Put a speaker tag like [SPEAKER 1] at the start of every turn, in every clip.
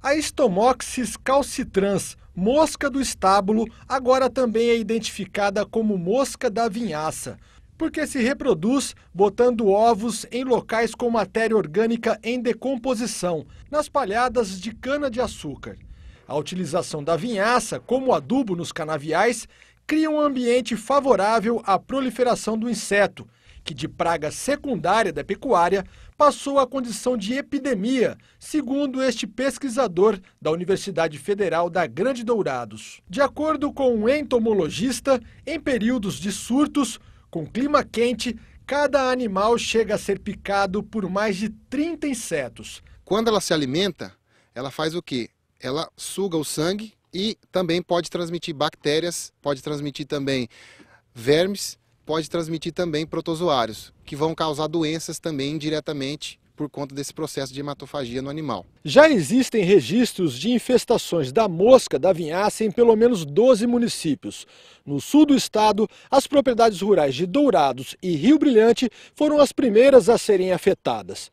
[SPEAKER 1] A estomoxis calcitrans, mosca do estábulo, agora também é identificada como mosca da vinhaça, porque se reproduz botando ovos em locais com matéria orgânica em decomposição, nas palhadas de cana-de-açúcar. A utilização da vinhaça como adubo nos canaviais cria um ambiente favorável à proliferação do inseto, que de praga secundária da pecuária passou à condição de epidemia, segundo este pesquisador da Universidade Federal da Grande Dourados. De acordo com um entomologista, em períodos de surtos, com clima quente, cada animal chega a ser picado por mais de 30 insetos. Quando ela se alimenta, ela faz o quê? Ela suga o sangue e também pode transmitir bactérias, pode transmitir também vermes, pode transmitir também protozoários, que vão causar doenças também indiretamente por conta desse processo de hematofagia no animal. Já existem registros de infestações da mosca da vinhaça em pelo menos 12 municípios. No sul do estado, as propriedades rurais de Dourados e Rio Brilhante foram as primeiras a serem afetadas.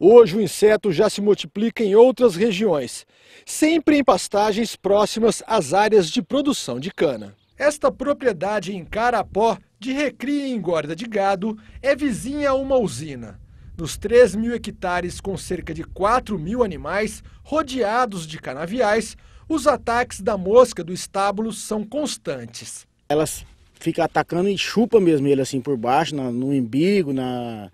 [SPEAKER 1] Hoje o inseto já se multiplica em outras regiões, sempre em pastagens próximas às áreas de produção de cana. Esta propriedade em Carapó, de recria e engorda de gado, é vizinha a uma usina. Nos 3 mil hectares com cerca de 4 mil animais, rodeados de canaviais, os ataques da mosca do estábulo são constantes.
[SPEAKER 2] Elas ficam atacando e chupa mesmo ele assim por baixo, no, umbigo, na,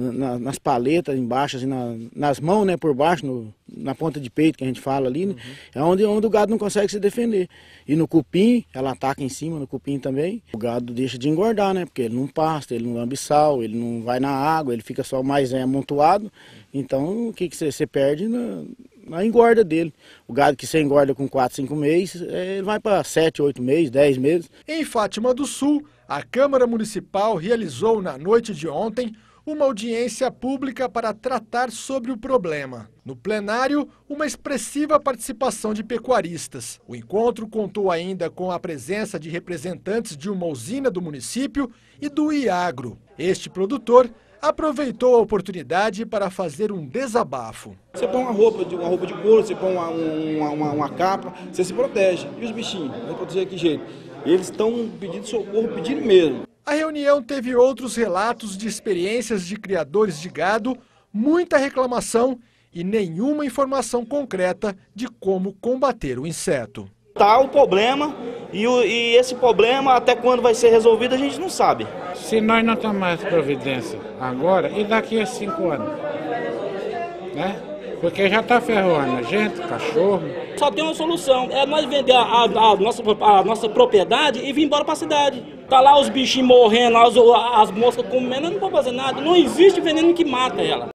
[SPEAKER 2] na, nas paletas embaixo, assim, na, nas mãos, né, por baixo, no, na ponta de peito que a gente fala ali, né, uhum. é onde, onde o gado não consegue se defender. E no cupim, ela ataca em cima, no cupim também, o gado deixa de engordar, né, porque ele não pasta, ele não lambe sal, ele não vai na água, ele fica só mais né, amontoado, então o que você perde na, na engorda dele. O gado que você engorda com 4, 5 meses, é, ele vai para 7, 8 meses, 10 meses. Em Fátima do Sul, a Câmara Municipal realizou na noite de ontem
[SPEAKER 1] uma audiência pública para tratar sobre o problema. No plenário, uma expressiva participação de pecuaristas. O encontro contou ainda com a presença de representantes de uma usina do município e do Iagro. Este produtor aproveitou a oportunidade para fazer um desabafo. Você põe uma roupa de, uma roupa de couro, você põe uma, uma, uma, uma capa, você se protege. E os bichinhos? Vai proteger que jeito? Eles estão pedindo socorro, pedindo mesmo. A reunião teve outros relatos de experiências de criadores de gado, muita reclamação e nenhuma informação concreta de como combater o inseto. Está o problema e, o, e, esse
[SPEAKER 2] problema até quando vai ser resolvido a gente não sabe. Se nós não tomarmos providência agora e daqui a cinco anos, né? porque já está ferroando a gente, cachorro. Só tem uma solução, é nós vender a, a, a nossa, a nossa propriedade e vir embora para a cidade. Tá lá os bichinhos morrendo, as, as moscas comendo, não pode fazer nada. Não
[SPEAKER 1] existe veneno que mata ela.